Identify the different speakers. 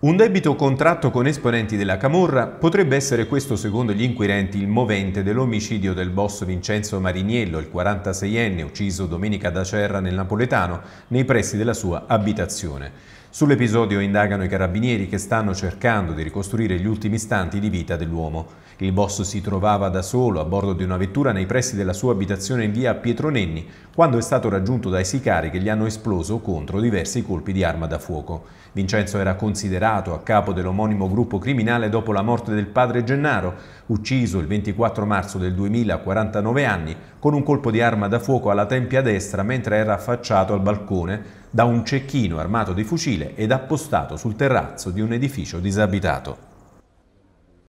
Speaker 1: Un debito contratto con esponenti della Camorra potrebbe essere questo, secondo gli inquirenti, il movente dell'omicidio del boss Vincenzo Mariniello, il 46enne ucciso domenica da Cerra nel Napoletano, nei pressi della sua abitazione. Sull'episodio indagano i carabinieri che stanno cercando di ricostruire gli ultimi istanti di vita dell'uomo. Il boss si trovava da solo a bordo di una vettura nei pressi della sua abitazione in via Pietronenni quando è stato raggiunto dai sicari che gli hanno esploso contro diversi colpi di arma da fuoco. Vincenzo era considerato a capo dell'omonimo gruppo criminale dopo la morte del padre Gennaro, ucciso il 24 marzo del 2000 a 49 anni con un colpo di arma da fuoco alla tempia destra mentre era affacciato al balcone da un cecchino armato di fucile ed appostato sul terrazzo di un edificio disabitato.